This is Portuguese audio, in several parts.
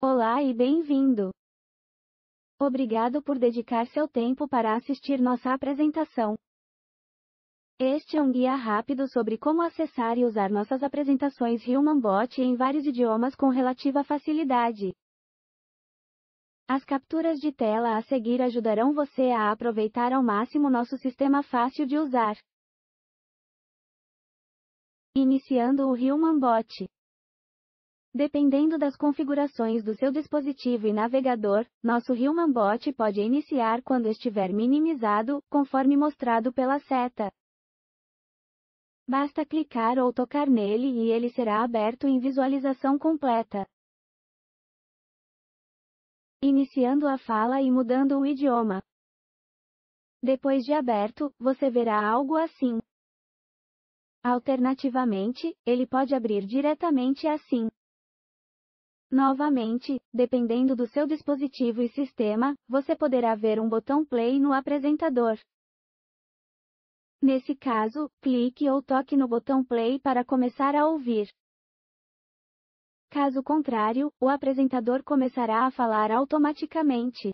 Olá e bem-vindo! Obrigado por dedicar seu tempo para assistir nossa apresentação. Este é um guia rápido sobre como acessar e usar nossas apresentações HumanBot em vários idiomas com relativa facilidade. As capturas de tela a seguir ajudarão você a aproveitar ao máximo nosso sistema fácil de usar. Iniciando o HumanBot. Dependendo das configurações do seu dispositivo e navegador, nosso HumanBot Bot pode iniciar quando estiver minimizado, conforme mostrado pela seta. Basta clicar ou tocar nele e ele será aberto em visualização completa. Iniciando a fala e mudando o idioma. Depois de aberto, você verá algo assim. Alternativamente, ele pode abrir diretamente assim. Novamente, dependendo do seu dispositivo e sistema, você poderá ver um botão play no apresentador. Nesse caso, clique ou toque no botão play para começar a ouvir. Caso contrário, o apresentador começará a falar automaticamente.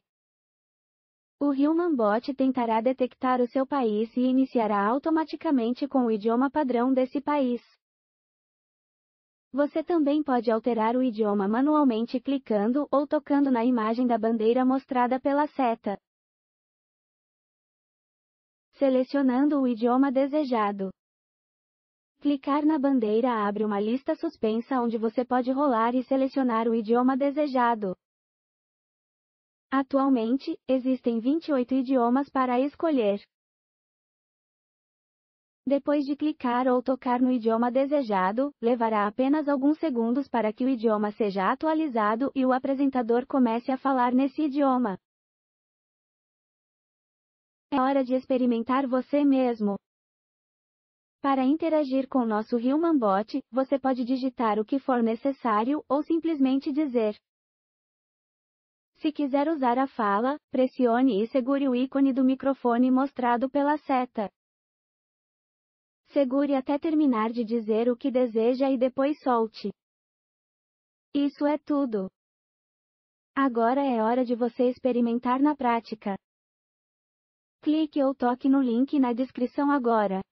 O HumanBot tentará detectar o seu país e iniciará automaticamente com o idioma padrão desse país. Você também pode alterar o idioma manualmente clicando ou tocando na imagem da bandeira mostrada pela seta. Selecionando o idioma desejado. Clicar na bandeira abre uma lista suspensa onde você pode rolar e selecionar o idioma desejado. Atualmente, existem 28 idiomas para escolher. Depois de clicar ou tocar no idioma desejado, levará apenas alguns segundos para que o idioma seja atualizado e o apresentador comece a falar nesse idioma. É hora de experimentar você mesmo. Para interagir com nosso HumanBot, Bot, você pode digitar o que for necessário ou simplesmente dizer. Se quiser usar a fala, pressione e segure o ícone do microfone mostrado pela seta. Segure até terminar de dizer o que deseja e depois solte. Isso é tudo. Agora é hora de você experimentar na prática. Clique ou toque no link na descrição agora.